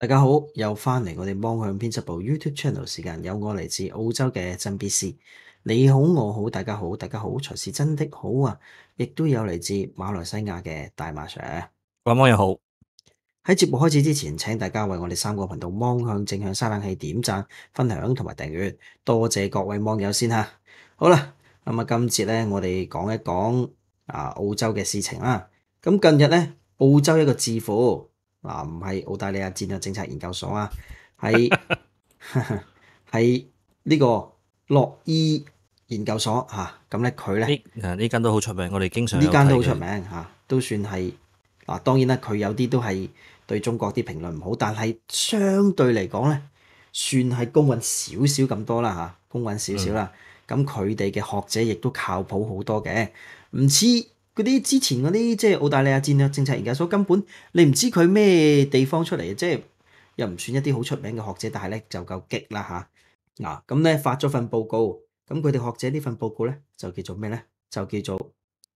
大家好，又翻嚟我哋芒向编辑部 YouTube channel 时间，有我嚟自澳洲嘅真 B C，你好我好大家好，大家好才是真的好啊！亦都有嚟自马来西亚嘅大马 Sir，各位网友好。喺节目开始之前，请大家为我哋三个频道芒向正向沙冷器点赞、分享同埋订阅，多谢各位网友先吓。好啦，咁啊，今节咧，我哋讲一讲啊澳洲嘅事情啦。咁近日咧，澳洲一个智库。嗱，唔系澳大利亚战略政策研究所啊，系系 呢个洛伊研究所吓，咁咧佢咧呢间都好出名，我哋经常呢间都好出名吓，都算系嗱，当然啦，佢有啲都系对中国啲评论唔好，但系相对嚟讲咧，算系公允少少咁多啦吓，公允少少啦，咁佢哋嘅学者亦都靠谱好多嘅，唔似。嗰啲之前嗰啲即係澳大利亞戰略政策研究所根本你唔知佢咩地方出嚟，即係又唔算一啲好出名嘅學者，但系咧就夠激啦吓，嗱，咁咧發咗份報告，咁佢哋學者呢份報告咧就叫做咩咧？就叫做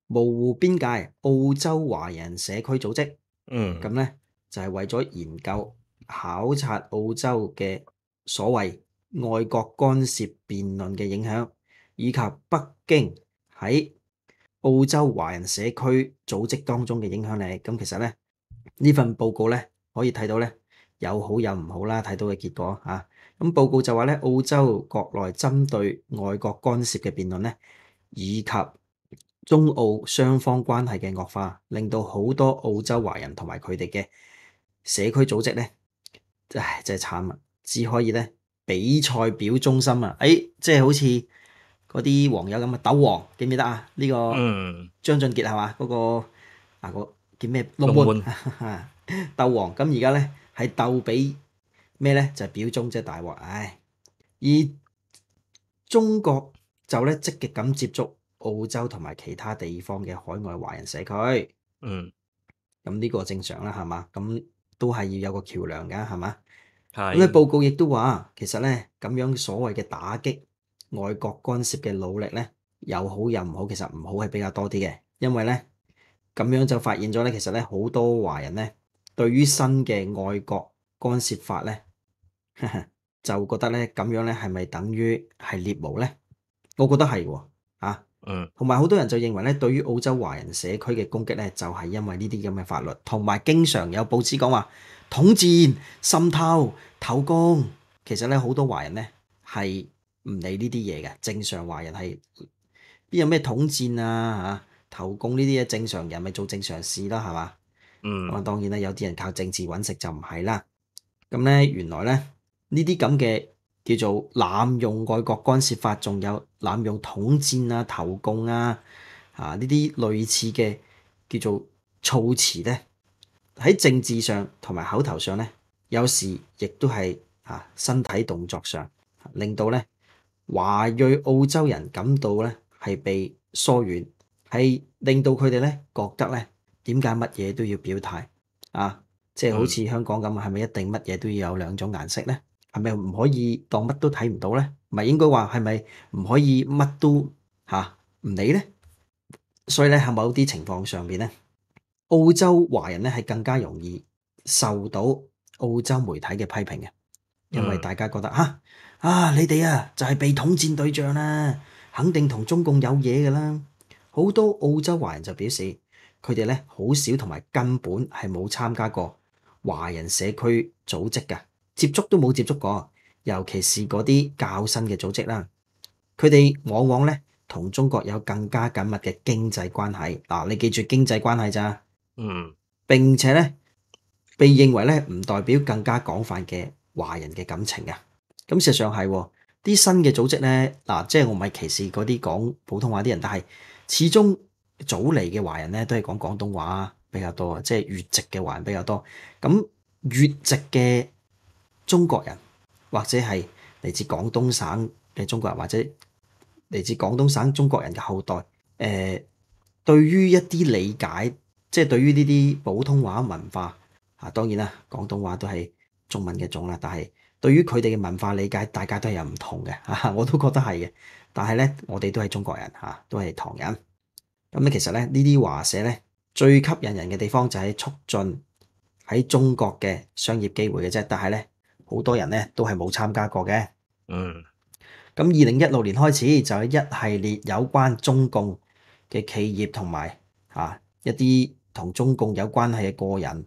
模糊邊界澳洲華人社區組織，嗯，咁咧就係為咗研究考察澳洲嘅所謂外國干涉辯論嘅影響，以及北京喺澳洲華人社區組織當中嘅影響力，咁其實咧呢份報告咧可以睇到咧有好有唔好啦，睇到嘅結果吓。咁報告就話咧，澳洲國內針對外國干涉嘅辯論咧，以及中澳雙方關係嘅惡化，令到好多澳洲華人同埋佢哋嘅社區組織咧，唉，真係慘啊！只可以咧比賽表忠心啊，誒，即係好似～嗰啲黃友咁啊，斗王記唔記得啊？呢個張俊傑係嘛？嗰個啊個叫咩？龍門鬥王 咁而家咧係鬥比咩咧？就係表忠啫，大鑊！唉，而中國就咧積極咁接觸澳洲同埋其他地方嘅海外華人社區。嗯，咁呢個正常啦，係嘛？咁都係要有個橋梁㗎，係嘛？咁咧報告亦都話，其實咧咁樣所謂嘅打擊。外國干涉嘅努力咧，有好有唔好，其實唔好係比較多啲嘅，因為咧咁樣就發現咗咧，其實咧好多華人咧對於新嘅外國干涉法咧 就覺得咧咁樣咧係咪等於係獵巫咧？我覺得係喎同埋好多人就認為咧，對於澳洲華人社區嘅攻擊咧，就係因為呢啲咁嘅法律，同埋經常有報紙講話統戰滲透偷工，其實咧好多華人咧係。唔理呢啲嘢嘅，正常華人係邊有咩統戰啊嚇、投共呢啲嘢？正常人咪做正常事啦，係嘛？咁啊，當然啦，有啲人靠政治揾食就唔係啦。咁咧，原來咧呢啲咁嘅叫做濫用外國干涉法，仲有濫用統戰啊、投共啊嚇呢啲類似嘅叫做措辭咧，喺政治上同埋口頭上咧，有時亦都係啊身體動作上令到咧。華裔澳洲人感到咧係被疏遠，係令到佢哋咧覺得咧點解乜嘢都要表態啊？即係好似香港咁，係咪一定乜嘢都要有兩種顏色咧？係咪唔可以當乜都睇唔到咧？唔係應該話係咪唔可以乜都嚇唔理咧？所以咧喺某啲情況上邊咧，澳洲華人咧係更加容易受到澳洲媒體嘅批評嘅。因為大家覺得嚇啊，你哋啊就係被統戰對象啦，肯定同中共有嘢㗎啦。好多澳洲華人就表示佢哋咧好少同埋根本係冇參加過華人社區組織噶，接觸，都冇接觸過，尤其是嗰啲較新嘅組織啦。佢哋往往咧同中國有更加緊密嘅經濟關係嗱。你記住經濟關係咋，嗯。並且咧被認為咧唔代表更加廣泛嘅。華人嘅感情啊，咁事實上係啲新嘅組織咧，嗱，即系我唔係歧視嗰啲講普通話啲人，但係始終早嚟嘅華人咧都係講廣東話比較多，即係粵籍嘅華人比較多。咁越籍嘅中國人或者係嚟自廣東省嘅中國人，或者嚟自廣東省中國人嘅後代，誒，對於一啲理解，即係對於呢啲普通話文化啊，當然啦，廣東話都係。中文嘅種啦，但係對於佢哋嘅文化理解，大家都係有唔同嘅，我都覺得係嘅。但係咧，我哋都係中國人，嚇，都係唐人。咁咧，其實咧，呢啲華社咧最吸引人嘅地方就係促進喺中國嘅商業機會嘅啫。但係咧，好多人咧都係冇參加過嘅。嗯。咁二零一六年開始就係一系列有關中共嘅企業同埋嚇一啲同中共有關係嘅個人。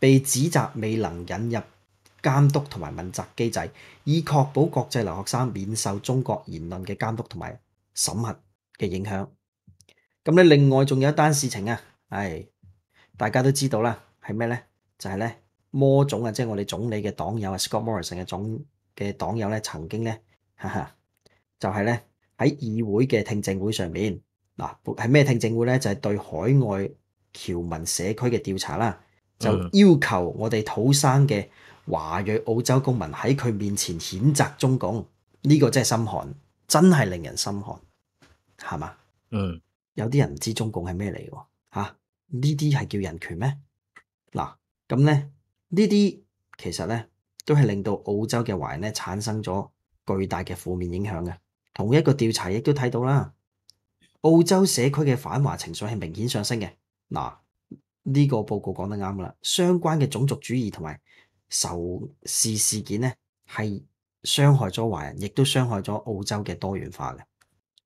被指責未能引入監督同埋問責機制，以確保國際留學生免受中國言論嘅監督同埋審核嘅影響。咁咧，另外仲有一單事情啊，係大家都知道啦，係咩咧？就係咧魔總啊，即係我哋總理嘅黨友啊，Scott Morrison 嘅總嘅黨友咧，曾經咧，哈哈，就係咧喺議會嘅聽證會上面嗱，係咩聽證會咧？就係對海外僑民社區嘅調查啦。就要求我哋土生嘅華裔澳洲公民喺佢面前譴責中共，呢個真係心寒，真係令人心寒，係嘛？嗯，有啲人唔知中共係咩嚟喎嚇？呢啲係叫人權咩？嗱，咁咧呢啲其實咧都係令到澳洲嘅華人咧產生咗巨大嘅負面影響嘅。同一個調查亦都睇到啦，澳洲社區嘅反華情緒係明顯上升嘅嗱。呢個報告講得啱啦，相關嘅種族主義同埋仇視事件咧，係傷害咗華人，亦都傷害咗澳洲嘅多元化嘅。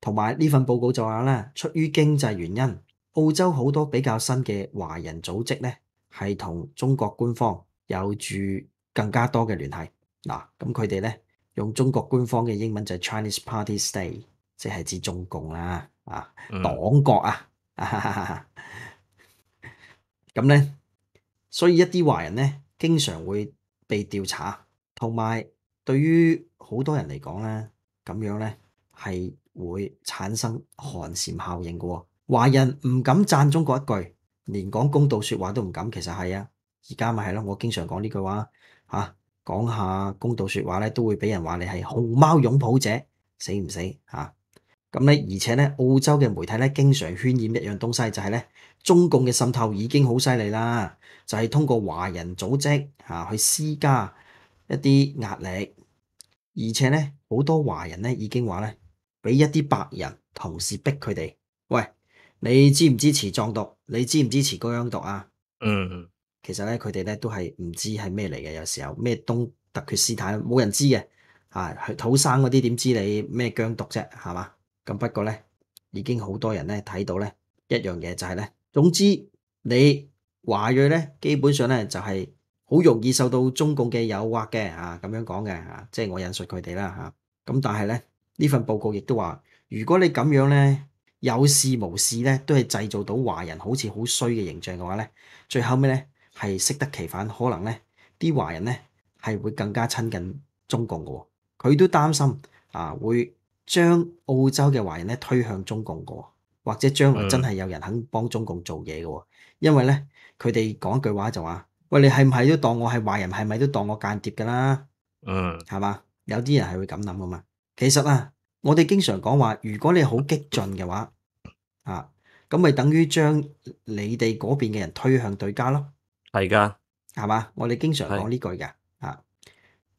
同埋呢份報告就話咧，出於經濟原因，澳洲好多比較新嘅華人組織咧，係同中國官方有住更加多嘅聯繫。嗱，咁佢哋咧用中國官方嘅英文就係 Chinese Party State，即係指中共啦，啊黨國啊。咁咧，所以一啲華人咧，經常會被調查，同埋對於好多人嚟講咧，咁樣咧係會產生寒蟬效應嘅喎。華人唔敢赞中國一句，連講公道说話都唔敢，其實係啊，而家咪係咯，我經常講呢句話嚇，講下公道说話咧，都會俾人話你係熊貓擁抱者，死唔死嚇？咁咧，而且咧，澳洲嘅媒體咧，經常渲染一樣東西，就係咧中共嘅滲透已經好犀利啦。就係通過華人組織嚇去施加一啲壓力，而且咧好多華人咧已經話咧俾一啲白人同事逼佢哋。喂，你支唔支持藏毒？你支唔支持嗰央毒啊？嗯，其實咧，佢哋咧都係唔知係咩嚟嘅。有時候咩東特厥斯坦冇人知嘅嚇，土生嗰啲點知你咩疆毒啫？係嘛？咁不過咧，已經好多人咧睇到咧一樣嘢就係咧，總之你華裔咧，基本上咧就係好容易受到中共嘅誘惑嘅啊，咁樣講嘅即係我引述佢哋啦嚇。咁但係咧，呢份報告亦都話，如果你咁樣咧有事無事咧，都係製造到華人好似好衰嘅形象嘅話咧，最後尾咧係適得其反，可能咧啲華人咧係會更加親近中共嘅。佢都擔心啊會。将澳洲嘅华人咧推向中共个，或者将来真系有人肯帮中共做嘢嘅，因为咧佢哋讲一句话就话：，喂，你系唔系都当我系华人？系咪都当我间谍噶啦？嗯，系嘛？有啲人系会咁谂噶嘛？其实啊，我哋经常讲话，如果你好激进嘅话，啊，咁咪等于将你哋嗰边嘅人推向对家咯。系噶，系嘛？我哋经常讲呢句嘅。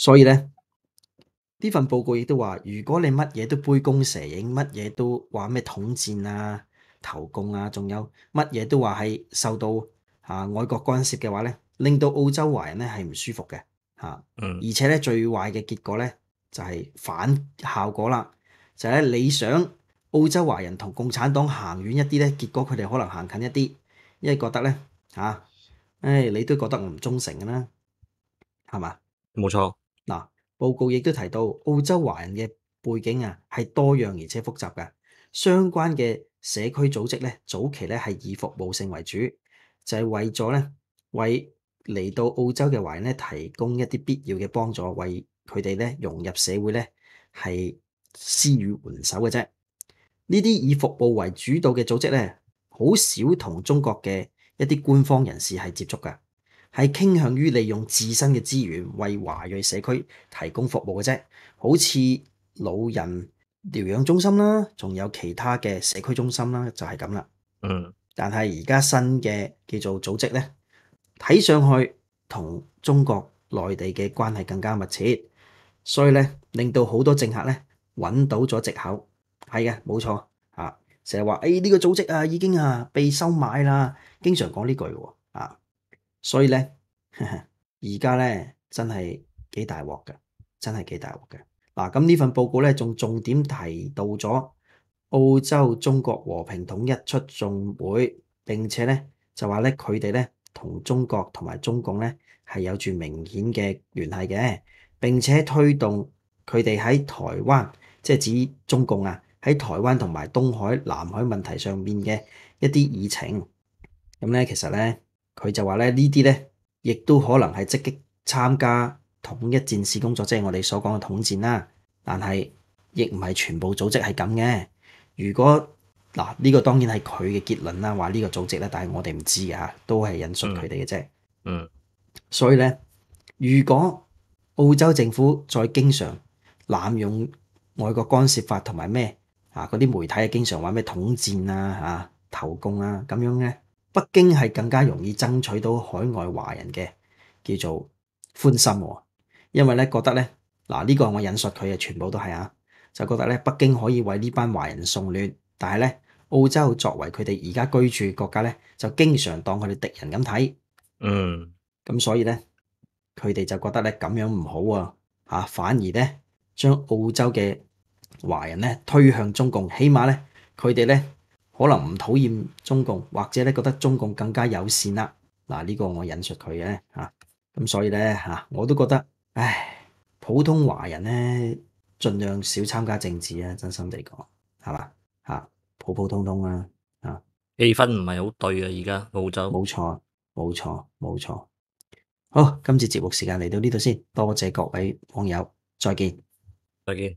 所以咧，呢份報告亦都話：如果你乜嘢都杯弓蛇影，乜嘢都话咩統戰啊、投共啊，仲有乜嘢都話係受到嚇外國干涉嘅話咧，令到澳洲華人咧係唔舒服嘅吓、嗯，而且咧最壞嘅結果咧就係反效果啦。就係咧你想澳洲華人同共產黨行遠一啲咧，結果佢哋可能行近一啲，因為覺得咧嚇，唉你都覺得唔忠誠嘅啦，係嘛？冇錯。嗱，報告亦都提到澳洲華人嘅背景啊，係多樣而且複雜嘅。相關嘅社區組織咧，早期咧係以服務性為主，就係為咗咧為嚟到澳洲嘅華人咧提供一啲必要嘅幫助，為佢哋咧融入社會咧係施予援手嘅啫。呢啲以服務為主導嘅組織咧，好少同中國嘅一啲官方人士係接觸㗎。系倾向于利用自身嘅资源为华裔社区提供服务嘅啫，好似老人疗养中心啦，仲有其他嘅社区中心啦，就系咁啦。嗯，但系而家新嘅叫做组织咧，睇上去同中国内地嘅关系更加密切，所以咧令到好多政客咧揾到咗藉口。系嘅，冇错啊，成日话诶呢个组织啊已经啊被收买啦，经常讲呢句。所以咧，而家咧真系几大镬噶，真系几大镬噶。嗱，咁呢份报告咧，仲重点提到咗澳洲中国和平统一出众会，并且咧就话咧佢哋咧同中国同埋中共咧系有住明显嘅联系嘅，并且推动佢哋喺台湾，即系指中共啊喺台湾同埋东海、南海问题上面嘅一啲议程。咁咧，其实咧。佢就話咧呢啲咧，亦都可能係積極參加統一戰事工作，即係我哋所講嘅統戰啦。但係亦唔係全部組織係咁嘅。如果嗱呢個當然係佢嘅結論啦，話呢個組織咧，但係我哋唔知嘅都係引述佢哋嘅啫。嗯。所以咧，如果澳洲政府再經常濫用外國干涉法同埋咩啊嗰啲媒體啊，經常話咩統戰啊、嚇投共啊咁樣咧。北京係更加容易爭取到海外華人嘅叫做歡心喎，因為咧覺得咧嗱呢個我引述佢嘅全部都係啊，就覺得咧北京可以為呢班華人送暖，但系咧澳洲作為佢哋而家居住國家咧，就經常當佢哋敵人咁睇。嗯，咁所以咧佢哋就覺得咧咁樣唔好啊，嚇反而咧將澳洲嘅華人咧推向中共，起碼咧佢哋咧。可能唔討厭中共，或者咧覺得中共更加友善啦。嗱，呢個我引述佢嘅嚇。咁所以咧嚇，我都覺得，唉，普通華人咧，儘量少參加政治啊！真心地講，係嘛嚇，普普通通啦嚇。氣氛唔係好對啊！而家澳洲，冇錯冇錯冇錯。好，今次節目時間嚟到呢度先，多謝各位網友，再見，再見。